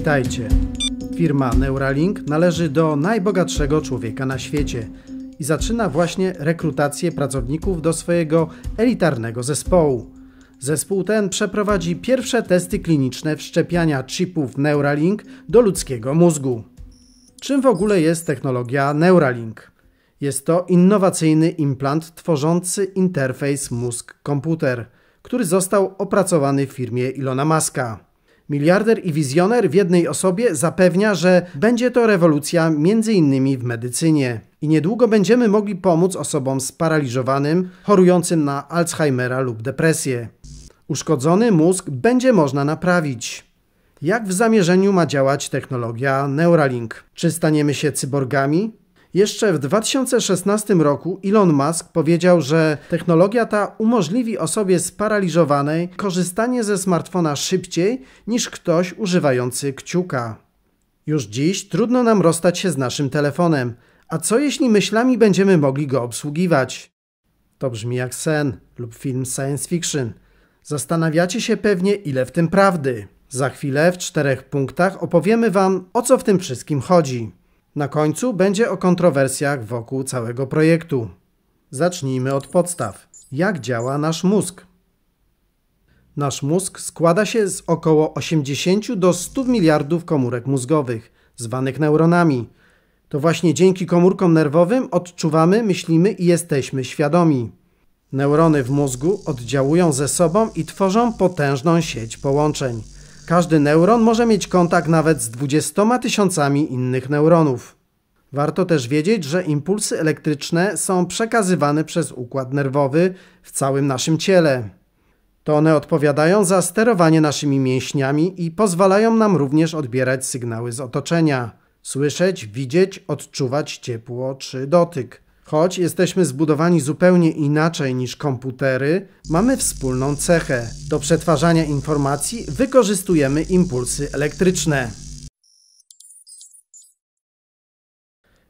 Witajcie. Firma Neuralink należy do najbogatszego człowieka na świecie i zaczyna właśnie rekrutację pracowników do swojego elitarnego zespołu. Zespół ten przeprowadzi pierwsze testy kliniczne wszczepiania chipów Neuralink do ludzkiego mózgu. Czym w ogóle jest technologia Neuralink? Jest to innowacyjny implant tworzący interfejs mózg-komputer, który został opracowany w firmie Ilona Maska. Miliarder i wizjoner w jednej osobie zapewnia, że będzie to rewolucja m.in. w medycynie. I niedługo będziemy mogli pomóc osobom sparaliżowanym, chorującym na Alzheimera lub depresję. Uszkodzony mózg będzie można naprawić. Jak w zamierzeniu ma działać technologia Neuralink? Czy staniemy się cyborgami? Jeszcze w 2016 roku Elon Musk powiedział, że technologia ta umożliwi osobie sparaliżowanej korzystanie ze smartfona szybciej niż ktoś używający kciuka. Już dziś trudno nam rozstać się z naszym telefonem, a co jeśli myślami będziemy mogli go obsługiwać? To brzmi jak sen lub film science fiction. Zastanawiacie się pewnie, ile w tym prawdy. Za chwilę w czterech punktach opowiemy Wam, o co w tym wszystkim chodzi. Na końcu będzie o kontrowersjach wokół całego projektu. Zacznijmy od podstaw. Jak działa nasz mózg? Nasz mózg składa się z około 80 do 100 miliardów komórek mózgowych, zwanych neuronami. To właśnie dzięki komórkom nerwowym odczuwamy, myślimy i jesteśmy świadomi. Neurony w mózgu oddziałują ze sobą i tworzą potężną sieć połączeń. Każdy neuron może mieć kontakt nawet z 20 tysiącami innych neuronów. Warto też wiedzieć, że impulsy elektryczne są przekazywane przez układ nerwowy w całym naszym ciele. To one odpowiadają za sterowanie naszymi mięśniami i pozwalają nam również odbierać sygnały z otoczenia, słyszeć, widzieć, odczuwać ciepło czy dotyk. Choć jesteśmy zbudowani zupełnie inaczej niż komputery, mamy wspólną cechę. Do przetwarzania informacji wykorzystujemy impulsy elektryczne.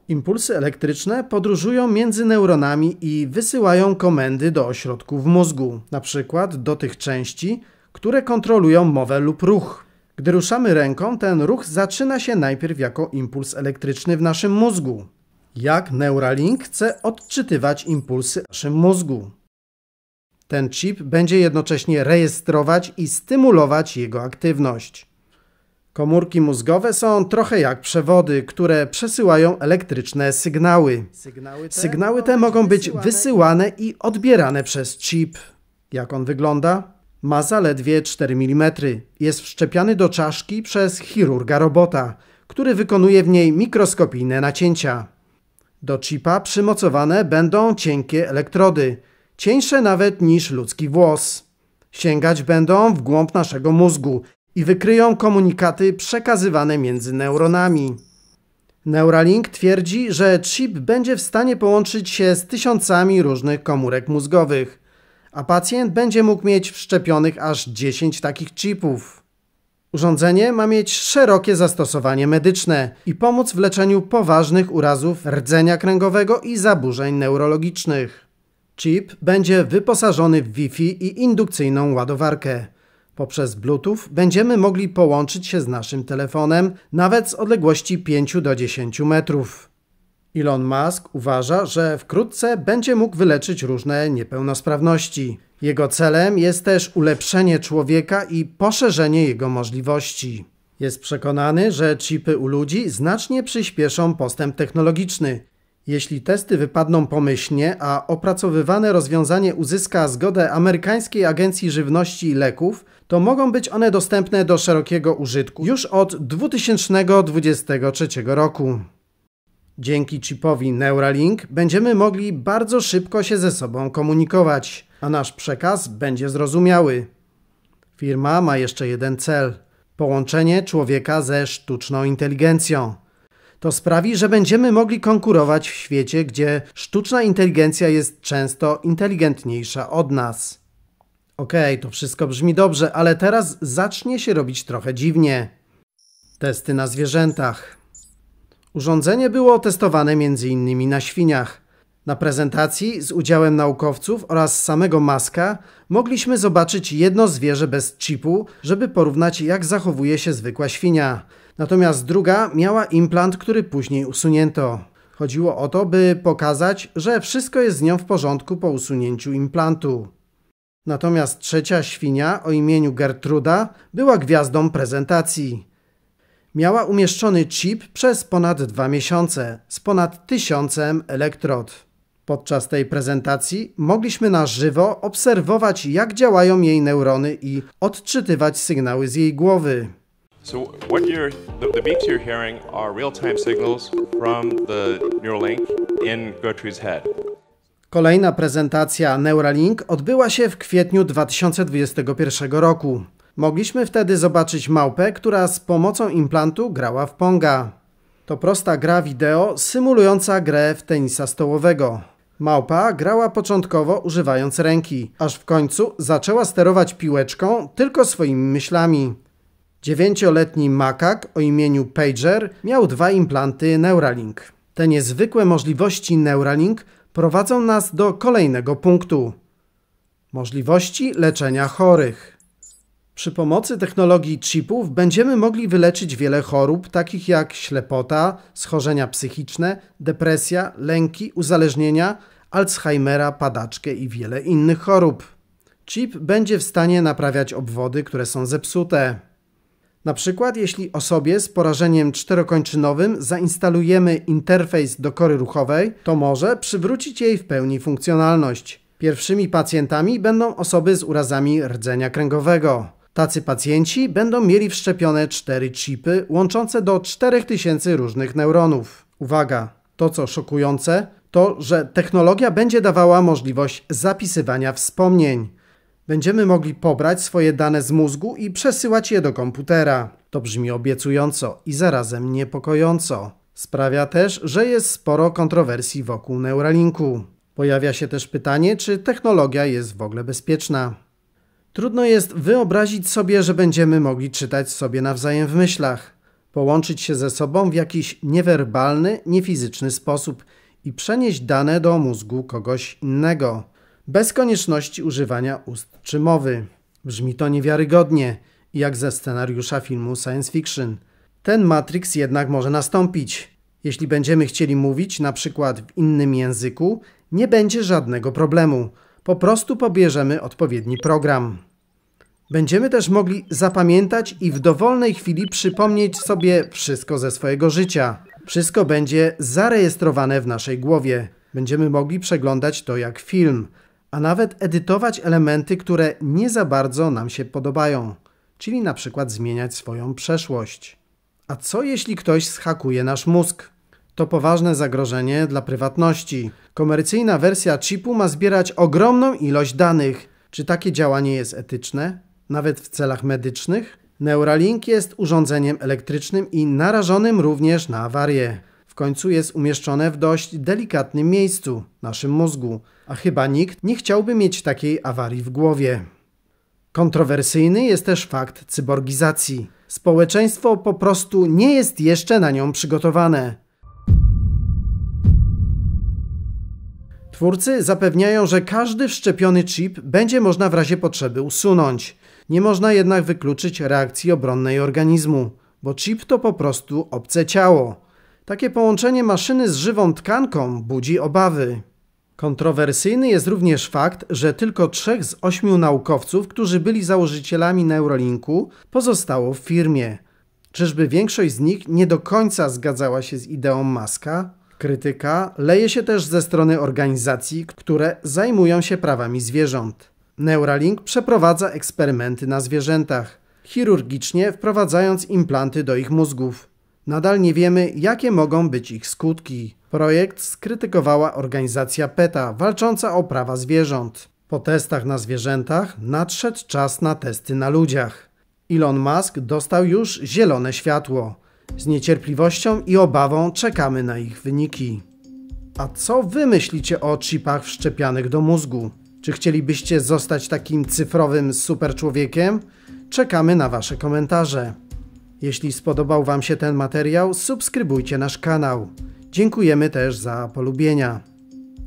Impulsy elektryczne podróżują między neuronami i wysyłają komendy do ośrodków mózgu, np. do tych części, które kontrolują mowę lub ruch. Gdy ruszamy ręką, ten ruch zaczyna się najpierw jako impuls elektryczny w naszym mózgu jak Neuralink chce odczytywać impulsy naszym mózgu. Ten chip będzie jednocześnie rejestrować i stymulować jego aktywność. Komórki mózgowe są trochę jak przewody, które przesyłają elektryczne sygnały. Sygnały te, sygnały te mogą być wysyłane i odbierane przez chip. Jak on wygląda? Ma zaledwie 4 mm. Jest wszczepiany do czaszki przez chirurga robota, który wykonuje w niej mikroskopijne nacięcia. Do chipa przymocowane będą cienkie elektrody, cieńsze nawet niż ludzki włos. Sięgać będą w głąb naszego mózgu i wykryją komunikaty przekazywane między neuronami. Neuralink twierdzi, że chip będzie w stanie połączyć się z tysiącami różnych komórek mózgowych, a pacjent będzie mógł mieć wszczepionych aż 10 takich chipów. Urządzenie ma mieć szerokie zastosowanie medyczne i pomóc w leczeniu poważnych urazów rdzenia kręgowego i zaburzeń neurologicznych. Chip będzie wyposażony w Wi-Fi i indukcyjną ładowarkę. Poprzez Bluetooth będziemy mogli połączyć się z naszym telefonem nawet z odległości 5 do 10 metrów. Elon Musk uważa, że wkrótce będzie mógł wyleczyć różne niepełnosprawności. Jego celem jest też ulepszenie człowieka i poszerzenie jego możliwości. Jest przekonany, że chipy u ludzi znacznie przyspieszą postęp technologiczny. Jeśli testy wypadną pomyślnie, a opracowywane rozwiązanie uzyska zgodę amerykańskiej Agencji Żywności i Leków, to mogą być one dostępne do szerokiego użytku już od 2023 roku. Dzięki chipowi Neuralink będziemy mogli bardzo szybko się ze sobą komunikować a nasz przekaz będzie zrozumiały. Firma ma jeszcze jeden cel połączenie człowieka ze sztuczną inteligencją. To sprawi, że będziemy mogli konkurować w świecie, gdzie sztuczna inteligencja jest często inteligentniejsza od nas. Okej, okay, to wszystko brzmi dobrze, ale teraz zacznie się robić trochę dziwnie. Testy na zwierzętach. Urządzenie było testowane m.in. na świniach. Na prezentacji z udziałem naukowców oraz samego Maska mogliśmy zobaczyć jedno zwierzę bez chipu, żeby porównać jak zachowuje się zwykła świnia. Natomiast druga miała implant, który później usunięto. Chodziło o to, by pokazać, że wszystko jest z nią w porządku po usunięciu implantu. Natomiast trzecia świnia o imieniu Gertruda była gwiazdą prezentacji. Miała umieszczony chip przez ponad dwa miesiące z ponad tysiącem elektrod. Podczas tej prezentacji mogliśmy na żywo obserwować, jak działają jej neurony i odczytywać sygnały z jej głowy. So what you're, the, the beeps you're hearing are real-time signals from the Neuralink in Gertrude's head. Kolejna prezentacja Neuralink odbyła się w kwietniu 2021 roku. Mogliśmy wtedy zobaczyć małpę, która z pomocą implantu grała w ponga. To prosta gra wideo symulująca grę w tenisa stołowego. Małpa grała początkowo używając ręki, aż w końcu zaczęła sterować piłeczką tylko swoimi myślami. Dziewięcioletni makak o imieniu Pager miał dwa implanty Neuralink. Te niezwykłe możliwości Neuralink prowadzą nas do kolejnego punktu możliwości leczenia chorych. Przy pomocy technologii chipów będziemy mogli wyleczyć wiele chorób, takich jak ślepota, schorzenia psychiczne, depresja, lęki, uzależnienia, Alzheimera, padaczkę i wiele innych chorób. Chip będzie w stanie naprawiać obwody, które są zepsute. Na przykład, jeśli osobie z porażeniem czterokończynowym zainstalujemy interfejs do kory ruchowej, to może przywrócić jej w pełni funkcjonalność. Pierwszymi pacjentami będą osoby z urazami rdzenia kręgowego. Tacy pacjenci będą mieli wszczepione cztery chipy łączące do 4000 różnych neuronów. Uwaga, to co szokujące, to że technologia będzie dawała możliwość zapisywania wspomnień. Będziemy mogli pobrać swoje dane z mózgu i przesyłać je do komputera. To brzmi obiecująco i zarazem niepokojąco. Sprawia też, że jest sporo kontrowersji wokół Neuralinku. Pojawia się też pytanie, czy technologia jest w ogóle bezpieczna. Trudno jest wyobrazić sobie, że będziemy mogli czytać sobie nawzajem w myślach, połączyć się ze sobą w jakiś niewerbalny, niefizyczny sposób i przenieść dane do mózgu kogoś innego, bez konieczności używania ust czy mowy. Brzmi to niewiarygodnie, jak ze scenariusza filmu science fiction. Ten Matrix jednak może nastąpić. Jeśli będziemy chcieli mówić na przykład w innym języku, nie będzie żadnego problemu po prostu pobierzemy odpowiedni program. Będziemy też mogli zapamiętać i w dowolnej chwili przypomnieć sobie wszystko ze swojego życia. Wszystko będzie zarejestrowane w naszej głowie. Będziemy mogli przeglądać to jak film, a nawet edytować elementy, które nie za bardzo nam się podobają, czyli na przykład zmieniać swoją przeszłość. A co jeśli ktoś schakuje nasz mózg? To poważne zagrożenie dla prywatności. Komercyjna wersja chipu ma zbierać ogromną ilość danych. Czy takie działanie jest etyczne? Nawet w celach medycznych? Neuralink jest urządzeniem elektrycznym i narażonym również na awarie. W końcu jest umieszczone w dość delikatnym miejscu naszym mózgu, a chyba nikt nie chciałby mieć takiej awarii w głowie. Kontrowersyjny jest też fakt cyborgizacji. Społeczeństwo po prostu nie jest jeszcze na nią przygotowane. Twórcy zapewniają, że każdy wszczepiony chip będzie można w razie potrzeby usunąć. Nie można jednak wykluczyć reakcji obronnej organizmu, bo chip to po prostu obce ciało. Takie połączenie maszyny z żywą tkanką budzi obawy. Kontrowersyjny jest również fakt, że tylko trzech z ośmiu naukowców, którzy byli założycielami Neuralinku, pozostało w firmie. Czyżby większość z nich nie do końca zgadzała się z ideą Maska? Krytyka leje się też ze strony organizacji, które zajmują się prawami zwierząt. Neuralink przeprowadza eksperymenty na zwierzętach, chirurgicznie wprowadzając implanty do ich mózgów. Nadal nie wiemy, jakie mogą być ich skutki. Projekt skrytykowała organizacja PETA, walcząca o prawa zwierząt. Po testach na zwierzętach nadszedł czas na testy na ludziach. Elon Musk dostał już zielone światło. Z niecierpliwością i obawą czekamy na ich wyniki. A co wy myślicie o chipach wszczepianych do mózgu? Czy chcielibyście zostać takim cyfrowym superczłowiekiem? Czekamy na wasze komentarze. Jeśli spodobał wam się ten materiał, subskrybujcie nasz kanał. Dziękujemy też za polubienia.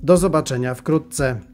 Do zobaczenia wkrótce.